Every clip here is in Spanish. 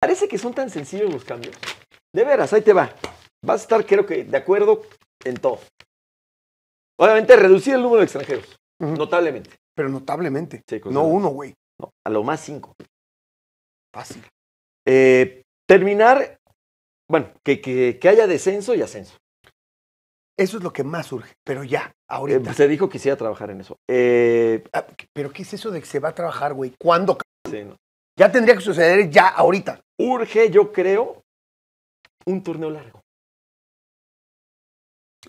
Parece que son tan sencillos los cambios. De veras, ahí te va. Vas a estar, creo que, de acuerdo en todo. Obviamente, reducir el número de extranjeros. Notablemente. Pero notablemente. no uno, güey. No, a lo más cinco. Fácil. Eh, terminar, bueno, que, que, que, haya descenso y ascenso. Eso es lo que más surge, pero ya, eh, ahorita. se dijo que se iba a trabajar en eso. Eh, ah, ¿Pero qué es eso de que se va a trabajar, güey? ¿Cuándo? Sí, no. Ya tendría que suceder ya ahorita. Urge, yo creo, un torneo largo.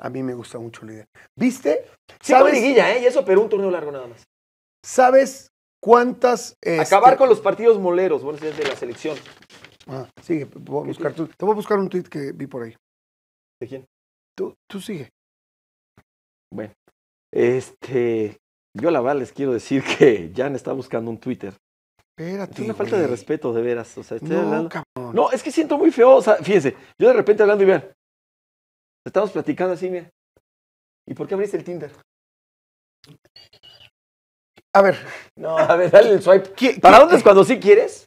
A mí me gusta mucho la idea. ¿Viste? Sí, ¿Sabes? ¿eh? Y eso, pero un torneo largo nada más. ¿Sabes cuántas. Este, Acabar con los partidos moleros, bueno, es de la selección. Ah, sigue, voy a buscar te voy a buscar un tweet que vi por ahí. ¿De quién? Tú, tú sigue. Bueno, este. Yo la verdad les quiero decir que Jan está buscando un Twitter es una falta de respeto, de veras. no, es que siento muy feo. O fíjense, yo de repente hablando y vean. Estamos platicando así, mira. ¿Y por qué abriste el Tinder? A ver. No, a ver, dale el swipe. ¿Para dónde es cuando sí quieres?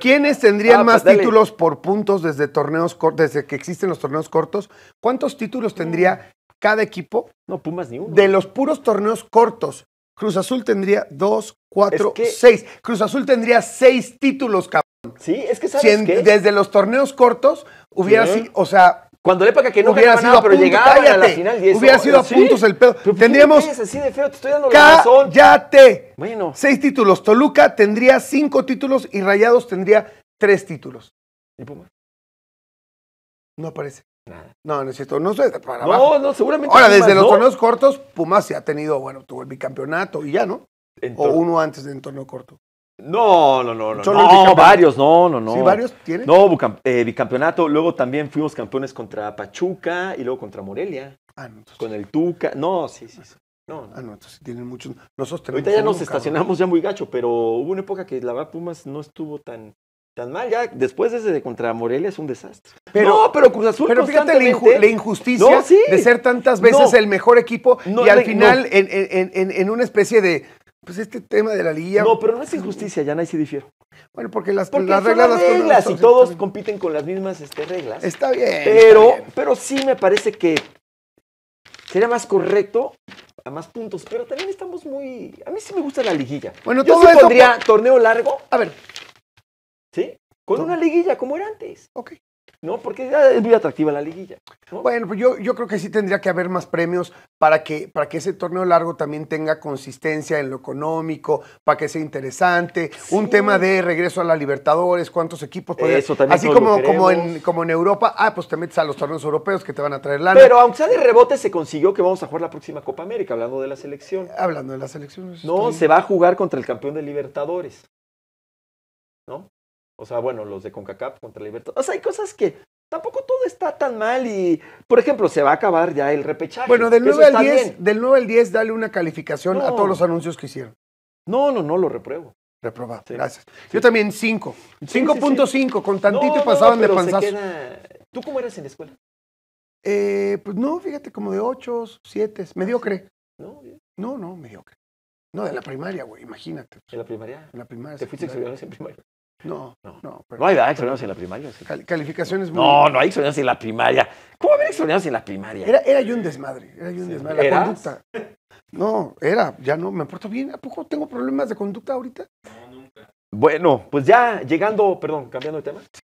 ¿Quiénes tendrían ah, pues más títulos por puntos desde torneos desde que existen los torneos cortos? ¿Cuántos títulos tendría mm. cada equipo? No, Pumas ni uno. De los puros torneos cortos. Cruz Azul tendría dos, cuatro, seis. Cruz Azul tendría seis títulos, cabrón. Sí, es que sabes si Desde los torneos cortos hubiera sido, o sea... Cuando la época que no hubiera sido nada, pero a la final y eso, Hubiera sido a puntos el pedo. Tendríamos... así de feo? Te estoy dando la razón. Cállate. Bueno. Seis títulos. Toluca tendría cinco títulos y Rayados tendría tres títulos. ¿Y No aparece. Nada. No, no es cierto. No, sé no, no, seguramente. Ahora, desde los torneos cortos, Pumas se ha tenido, bueno, tuvo el bicampeonato y ya, ¿no? O uno antes del torneo corto. No, no, no, no. No, varios, no, no, no. ¿Sí, varios tiene? No, eh, bicampeonato. Luego también fuimos campeones contra Pachuca y luego contra Morelia. Ah, no. Entonces, con el Tuca. No, sí, sí. Ah, no, entonces tienen muchos. Nosotros Ahorita ya nos estacionamos ya muy gacho, pero hubo una época que la verdad Pumas no estuvo tan Tan mal, ya después desde contra Morelia es un desastre. Pero, no, pero Cruz Azul. Pero fíjate la, injusticia de ser tantas veces el mejor equipo y al final en, una especie de. Pues este tema de la liguilla... No, pero no es injusticia, ya nadie se difiere. Bueno, porque las, reglas, las reglas y todos compiten con las mismas este, reglas. Está bien. Pero, pero sí me parece que sería más correcto a más puntos. Pero también estamos muy. A mí sí me gusta la liguilla. Bueno, Yo todo pondría torneo largo. A ver, con una liguilla como era antes. Ok. No, porque ya es muy atractiva la liguilla. Bueno, pues yo, creo que sí tendría que haber más premios para que, para que ese torneo largo también tenga consistencia en lo económico, para que sea interesante. Un tema de regreso a la Libertadores, cuántos equipos. Eso también. Así como, en, como en Europa, ah, pues te metes a los torneos europeos que te van a traer lana. Pero aunque sea de rebote, se consiguió que vamos a jugar la próxima Copa América, hablando de la selección. Eh, hablando de la selección. No, se va a jugar contra el campeón de Libertadores. ¿No? O sea, bueno, los de CONCACAF contra libertad O sea, hay cosas que tampoco todo está tan mal y, por ejemplo, se va a acabar ya el repechaje. Bueno, del 9, al 10, del 9 al 10, dale una calificación a todos los anuncios que hicieron. No, no, no, lo repruebo. Reprobado, gracias. Yo también 5. 5.5, con tantito pasaban de panzazo. ¿Tú cómo eras en la escuela? Eh, pues no, fíjate, como de 8, 7, ah, mediocre. No, no, no, mediocre. No, de la primaria, güey, imagínate. ¿En la primaria? En la primaria. ¿Te fuiste exhibidores en primaria? No, no, no. Pero... No hay extraordinarios en la primaria. calificaciones muy... No, no hay extraordinarios en la primaria. ¿Cómo haber extraordinarios en la primaria? Era, era yo un desmadre, era yo un desmadre. La conducta. No, era, ya no, me porto bien. ¿A poco tengo problemas de conducta ahorita? No, nunca. Bueno, pues ya llegando, perdón, cambiando de tema.